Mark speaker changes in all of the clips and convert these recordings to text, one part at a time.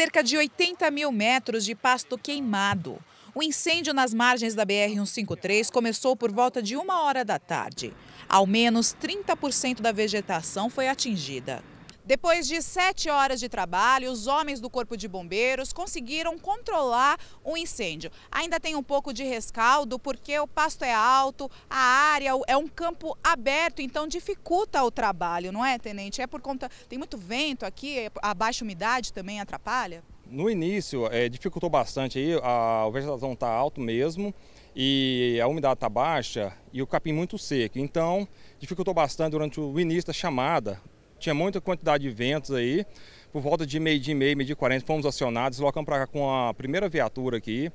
Speaker 1: cerca de 80 mil metros de pasto queimado. O incêndio nas margens da BR-153 começou por volta de uma hora da tarde. Ao menos 30% da vegetação foi atingida. Depois de sete horas de trabalho, os homens do Corpo de Bombeiros conseguiram controlar o incêndio. Ainda tem um pouco de rescaldo, porque o pasto é alto, a área é um campo aberto, então dificulta o trabalho, não é, tenente? É por conta. Tem muito vento aqui, é, a baixa umidade também atrapalha?
Speaker 2: No início é, dificultou bastante aí, a, vegetação está alto mesmo e a umidade está baixa e o capim muito seco. Então dificultou bastante durante o início da chamada tinha muita quantidade de ventos aí. Por volta de meio dia e meio, meio dia e quarenta, fomos acionados, deslocamos para cá com a primeira viatura aqui.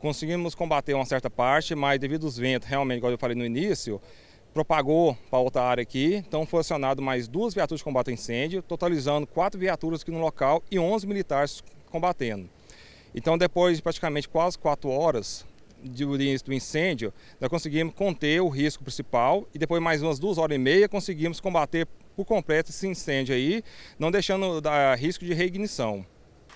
Speaker 2: Conseguimos combater uma certa parte, mas devido aos ventos, realmente, como eu falei no início, propagou para outra área aqui. Então foi acionado mais duas viaturas de combate a incêndio, totalizando quatro viaturas aqui no local e 11 militares combatendo. Então depois de praticamente quase quatro horas, do incêndio, nós conseguimos conter o risco principal e depois mais umas duas horas e meia conseguimos combater por completo esse incêndio aí, não deixando risco de reignição.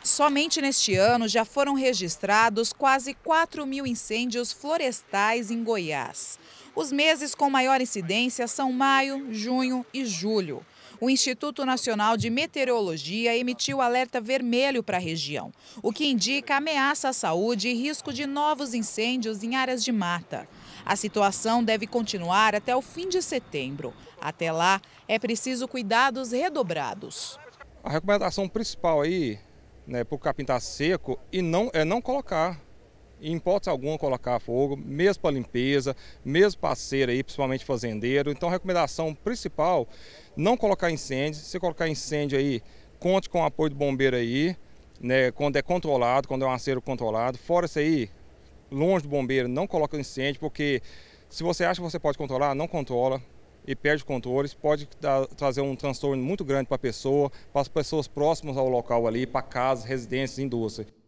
Speaker 1: Somente neste ano já foram registrados quase 4 mil incêndios florestais em Goiás. Os meses com maior incidência são maio, junho e julho o Instituto Nacional de Meteorologia emitiu alerta vermelho para a região, o que indica ameaça à saúde e risco de novos incêndios em áreas de mata. A situação deve continuar até o fim de setembro. Até lá, é preciso cuidados redobrados.
Speaker 2: A recomendação principal aí, né, para o capim estar tá seco e não é não colocar em hipótese alguma colocar fogo, mesmo para limpeza, mesmo para cera aí, principalmente fazendeiro. Então, a recomendação principal, não colocar incêndio. Se colocar incêndio aí, conte com o apoio do bombeiro aí, né, quando é controlado, quando é um acero controlado. Fora isso aí, longe do bombeiro, não coloca incêndio, porque se você acha que você pode controlar, não controla e perde controles, pode dar, trazer um transtorno muito grande para a pessoa, para as pessoas próximas ao local ali, para casas, residências, indústria.